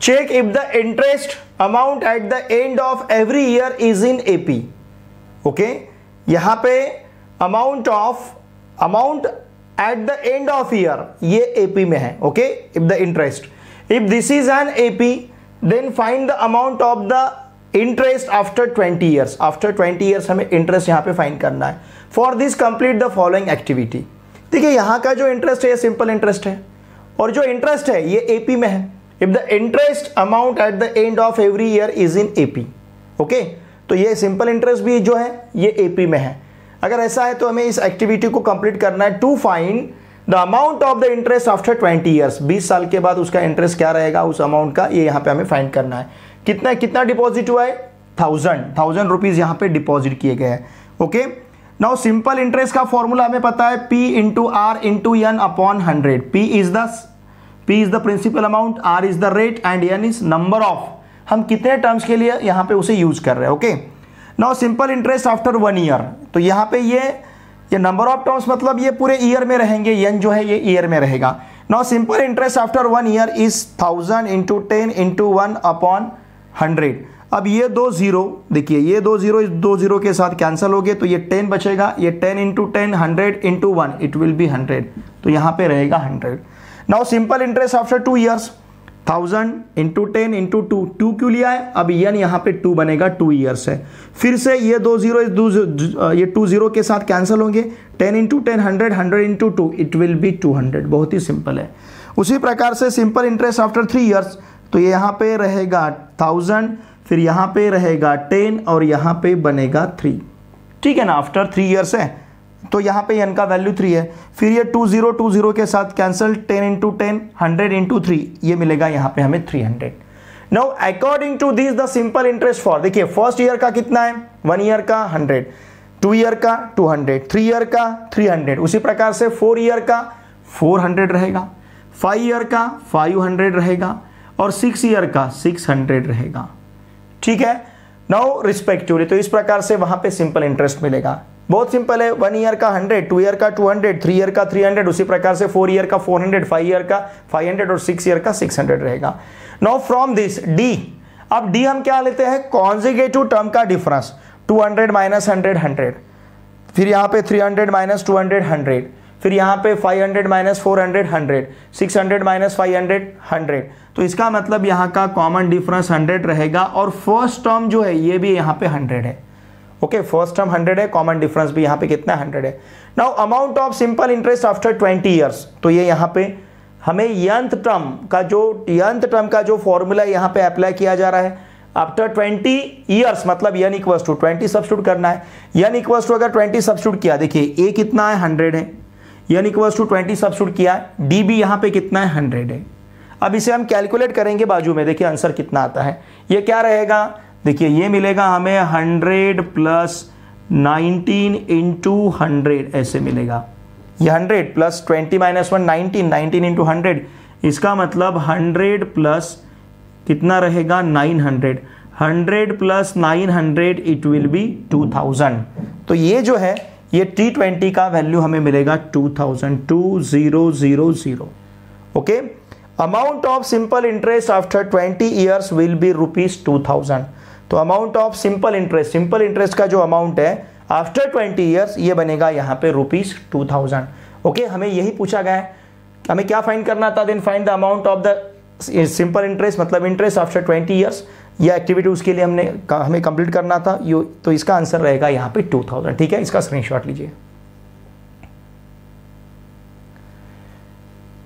check if the interest amount at the end of every year is in AP okay okay? यहां पे amount of amount at the end of year ये एपी में है okay if the interest if this is an AP then find the amount of the interest after 20 years after 20 years हमें इंटरेस्ट यहां पे फाइंड करना है for this complete the following activity देखिए यहां का जो इंटरेस्ट है ये सिंपल इंटरेस्ट है और जो इंटरेस्ट है ये एपी में है if the interest amount at the end of every year is in AP okay okay? तो ये सिंपल इंटरेस्ट भी जो है ये एपी में है अगर ऐसा है तो हमें इस एक्टिविटी को कंप्लीट करना है to find the amount of the interest after twenty years बीस साल के बाद उसका इंटरेस्ट क्या रहेगा उस अमाउंट का ये यहाँ पे हमें फाइंड करना है कितना कितना डिपॉजिट हुआ है थाउजेंड थाउजेंड रुपीज़ यहाँ पे डिपॉजिट किए गए हैं ओके नाउ सिंपल इंटरेस्ट का फॉर्मूला हमें पता है p into r into n upon hundred p is the p is the principal amount r is the rate and n is number of हम कितने टर्म्स के लिए यहाँ पे उसे यूज कर रहे हैं okay now simple interest after one year तो यहाँ पे ये ये नंबर ऑफ टर्म्स मतलब ये पूरे ईयर में रहेंगे यन जो है ये ईयर में रहेगा now simple interest after one year is thousand into ten into one upon hundred अब ये दो जीरो देखिए ये दो जीरो इस दो जीरो के साथ कैंसिल हो गए तो ये टेन बचेगा ये ten into ten hundred into one it will be hundred तो यहाँ पे रहेगा hundred now simple interest after two years thousand into ten into two two क्यों लिया है अब यन यहाँ पे टू बनेगा टू ईयर्स है फिर से ये दो जीरो ये टू जीरो के साथ कैंसिल होंगे ten into ten hundred hundred into two it will be two hundred बहुत ही सिंपल है उसी प्रकार से simple interest after three years तो ये यहाँ पे रहेगा थाउजेंड फिर यहाँ पे रहेगा टेन और यहाँ पे बनेगा थ्री ठीक है ना आफ्टर थ्री ईयर्स है तो यहाँ पे एन का वैल्यू थ्री है फिर ये टू जीरो टू जीरो के साथ cancel ten into ten hundred into three ये मिलेगा यहाँ पे हमें three hundred now according to this the simple interest for देखिए फर्स्ट ईयर का कितना है वन ईयर का हंड्रेड टू ईयर का टू हंड्रेड थ्री ईयर का थ्री हंड्रेड उसी प्रकार से फोर ईयर का फोर हंड्रेड रहेगा फाइव ईयर का फाइव हंड्रेड रहेगा और सिक्स ईयर का सिक्स हंड्रेड रहेगा ठीक है नाउ रिस्पेक्टिवली तो इस प्रकार से वहां पे सिंपल इंटरेस्ट मिलेगा बहुत सिंपल है वन ईयर का हंड्रेड टू ईयर का टू हंड्रेड थ्री ईयर का थ्री हंड्रेड उसी प्रकार से फोर ईयर का फोर हंड्रेड फाइव ईयर का फाइव हंड्रेड और सिक्स ईयर का सिक्स हंड्रेड रहेगा नो फ्रॉम दिस डी अब डी हम क्या लेते हैं कॉन्जिगेटिव टर्म का difference two hundred minus hundred hundred फिर यहाँ पे three hundred minus two hundred hundred फिर यहाँ पे five hundred minus four hundred hundred six hundred minus five hundred hundred तो इसका मतलब यहाँ का कॉमन डिफरेंस हंड्रेड रहेगा और फर्स्ट टर्म जो है ये भी यहाँ पे हंड्रेड है ओके फर्स्ट टर्म हंड्रेड है कॉमन डिफरेंस भी यहाँ पे कितना हंड्रेड है now amount of simple interest after twenty years तो ये यहाँ पे हमें यंथ टर्म का जो यंथ टर्म का जो फॉर्मूला यहाँ पे अप्लाई किया जा रहा है आफ्टर 20 ईयर्स मतलब यन इक्वल्स टू 20 सब्सिट्यूट करना है यन इक्वल्स टू अगर 20 सब्सिट्यूट किया देखिए ए कितना है 100 है यन इक्वल्स टू 20 सब्सिट्यूट किया डी बी यहाँ पे कितना है 100 है अब इसे हम कैलकुलेट करेंगे बाजू में देखिए आंसर कितना आता है ये क्या रहेगा देखिए ये मिलेगा हमें hundred plus nineteen into hundred ऐसे मिलेगा ये hundred plus twenty minus one nineteen nineteen into hundred इसका मतलब हंड्रेड प्लस कितना रहेगा nine hundred hundred plus nine hundred it will be two thousand तो ये जो है ये टी ट्वेंटी का वैल्यू हमें मिलेगा two thousand two zero zero zero okay amount of simple interest after twenty years will be rupees two thousand तो amount of simple interest simple interest का जो अमाउंट है आफ्टर ट्वेंटी ईयर्स ये बनेगा यहाँ पे रुपीज़ टू थाउजेंड ओके हमें यही पूछा गया है हमें क्या फाइंड करना था then find the amount of the simple interest मतलब इंटरेस्ट आफ्टर ट्वेंटी ईयर्स ये एक्टिविटी उसके लिए हमने हमें कंप्लीट करना था यो तो इसका आंसर रहेगा यहाँ पे टू थाउजेंड ठीक है इसका स्क्रीनशॉट लीजिए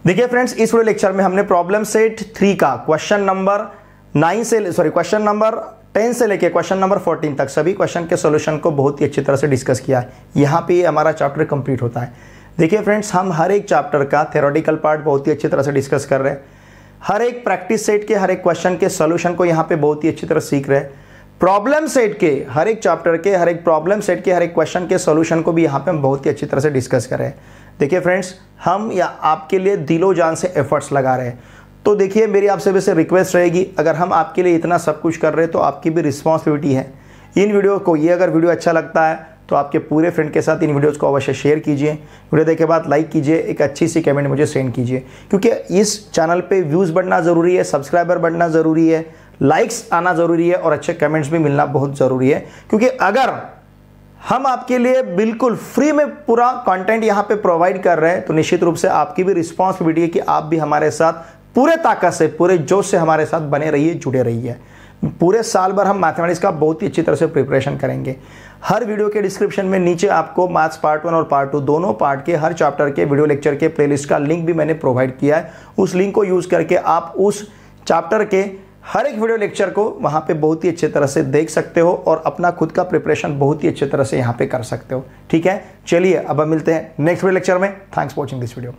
देखिए फ्रेंड्स इस वाले लेक्चर में हमने प्रॉब्लम सेट थ्री का क्वेश्चन नंबर नाइन से सॉरी क्वेश्चन नंबर टेन से लेके क्वेश्चन नंबर फोर्टीन तक सभी क्वेश्चन के सोल्यूशन को बहुत ही अच्छी तरह से डिस्कस किया है यहाँ पे हमारा चैप्टर कंप्लीट होता है देखिए फ्रेंड्स हम हर एक चैप्टर का थेरोटिकल पार्ट बहुत ही अच्छी तरह से डिस्कस कर रहे हैं हर एक प्रैक्टिस सेट के हर एक क्वेश्चन के सोल्यूशन को यहाँ पे बहुत ही अच्छी तरह सीख रहे हैं प्रॉब्लम सेट के हर एक चैप्टर के हर एक प्रॉब्लम सेट के हर एक क्वेश्चन के सोल्यूशन को भी यहाँ पे हम बहुत ही अच्छी तरह से डिस्कस कर रहे हैं देखिए फ्रेंड्स हम या आपके लिए दिलो जान से एफर्ट्स लगा रहे हैं तो देखिए मेरी आपसे वैसे रिक्वेस्ट रहेगी अगर हम आपके लिए इतना सब कुछ कर रहे हैं तो आपकी भी रिस्पॉन्सिबिलिटी है इन वीडियो को ये अगर वीडियो अच्छा लगता है तो आपके पूरे फ्रेंड के साथ इन वीडियोस को अवश्य शेयर कीजिए वीडियो देखे बाद लाइक कीजिए एक अच्छी सी कमेंट मुझे सेंड कीजिए क्योंकि इस चैनल पे व्यूज़ बढ़ना ज़रूरी है सब्सक्राइबर बढ़ना ज़रूरी है लाइक्स आना ज़रूरी है और अच्छे कमेंट्स भी मिलना बहुत ज़रूरी है क्योंकि अगर हम आपके लिए बिल्कुल फ्री में पूरा कंटेंट यहाँ पे प्रोवाइड कर रहे हैं तो निश्चित रूप से आपकी भी रिस्पॉन्सिबिलिटी है कि आप भी हमारे साथ पूरे ताकत से पूरे जोश से हमारे साथ बने रहिए जुड़े रहिए पूरे साल भर हम मैथमेटिक्स का बहुत ही अच्छी तरह से प्रिपरेशन करेंगे हर वीडियो के डिस्क्रिप्शन में नीचे आपको मैथ्स पार्ट वन और पार्ट टू दोनों पार्ट के हर चैप्टर के वीडियो लेक्चर के प्लेलिस्ट का लिंक भी मैंने प्रोवाइड किया है उस लिंक को यूज़ करके आप उस चैप्टर के हर एक वीडियो लेक्चर को वहाँ पे बहुत ही अच्छे तरह से देख सकते हो और अपना खुद का प्रिपरेशन बहुत ही अच्छे तरह से यहाँ पे कर सकते हो ठीक है चलिए अब हम मिलते हैं नेक्स्ट वीडियो लेक्चर में thanks for watching this video